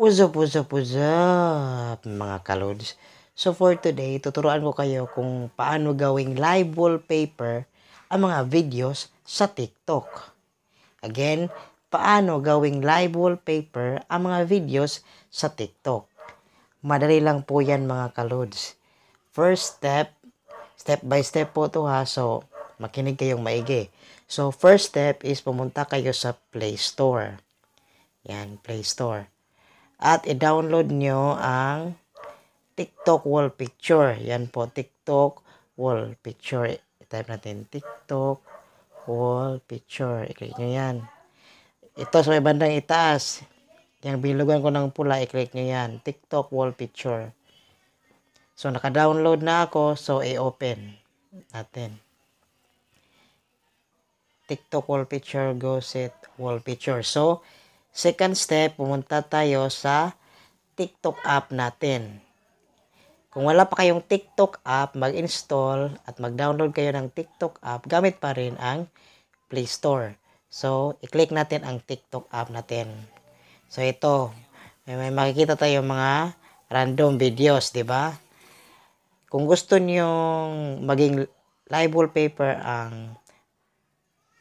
What's up, what's up, what's up, mga kalods? So for today, tuturuan ko kayo kung paano gawing live wallpaper ang mga videos sa TikTok. Again, paano gawing live wallpaper ang mga videos sa TikTok. Madali lang po yan mga kalods. First step, step by step po to ha. So, makinig kayong maigi. So, first step is pumunta kayo sa Play Store. Yan, Play Store at i-download nyo ang TikTok wall picture. Yan po, TikTok wall picture. I-type natin TikTok wall picture. I-click nyo yan. Ito sa may bandang itaas. Yung bilugan ko ng pula, i-click nyo yan. TikTok wall picture. So, naka-download na ako. So, i-open natin. TikTok wall picture, go set wall picture. So, Second step, pumunta tayo sa TikTok app natin. Kung wala pa kayong TikTok app, mag-install at mag-download kayo ng TikTok app gamit pa rin ang Play Store. So, i-click natin ang TikTok app natin. So, ito. May, may makikita tayo mga random videos, di ba? Kung gusto niyo maging live wallpaper ang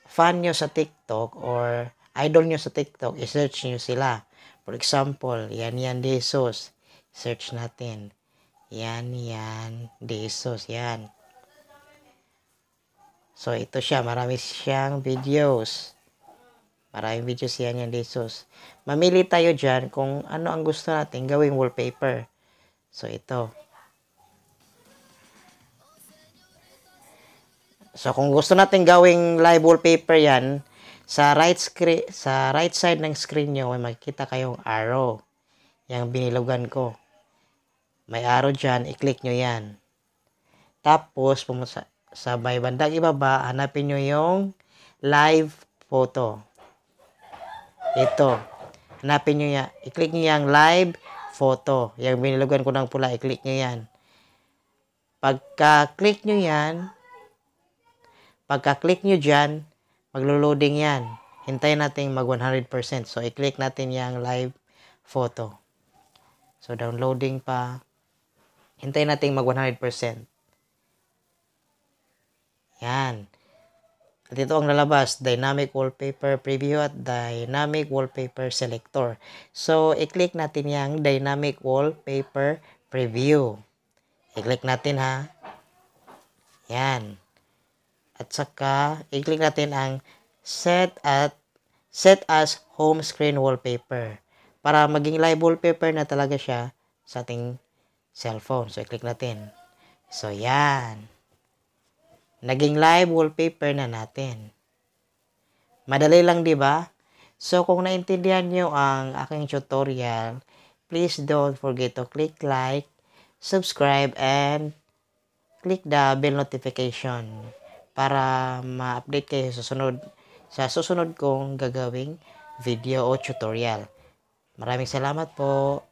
fan nyo sa TikTok or idol nyo sa TikTok, i-search nyo sila. For example, yan yan De Jesus. Search natin. Yan yan De Jesus. Yan. So, ito siya. Marami siyang videos. Maraming videos yan yan De Jesus. Mamili tayo dyan kung ano ang gusto natin gawing wallpaper. So, ito. So, kung gusto natin gawing live wallpaper yan, sa right, screen, sa right side ng screen nyo, may makikita kayong arrow. Yang binilogan ko. May arrow dyan, i-click nyo yan. Tapos, pumunta sa may bandang ibaba, hanapin nyo yung live photo. Ito. Hanapin nyo yan. I-click nyo yung live photo. Yung binilogan ko ng pula, i-click nyo yan. Pagka-click nyo yan, pagka-click nyo dyan, Maglo-loading yan. Hintayin natin mag 100%. So, i-click natin yung live photo. So, downloading pa. Hintayin natin mag 100%. Yan. At ito ang lalabas, dynamic wallpaper preview at dynamic wallpaper selector. So, i-click natin yung dynamic wallpaper preview. I-click natin ha. Yan. At saka, i-click natin ang set at set as home screen wallpaper para maging live wallpaper na talaga siya sa ating cellphone. So, i-click natin. So, yan. Naging live wallpaper na natin. Madali lang, di ba? So, kung naintindihan niyo ang aking tutorial, please don't forget to click like, subscribe, and click the bell notification para ma-update kayo sa susunod sa susunod kong gagawing video o tutorial. Maraming salamat po.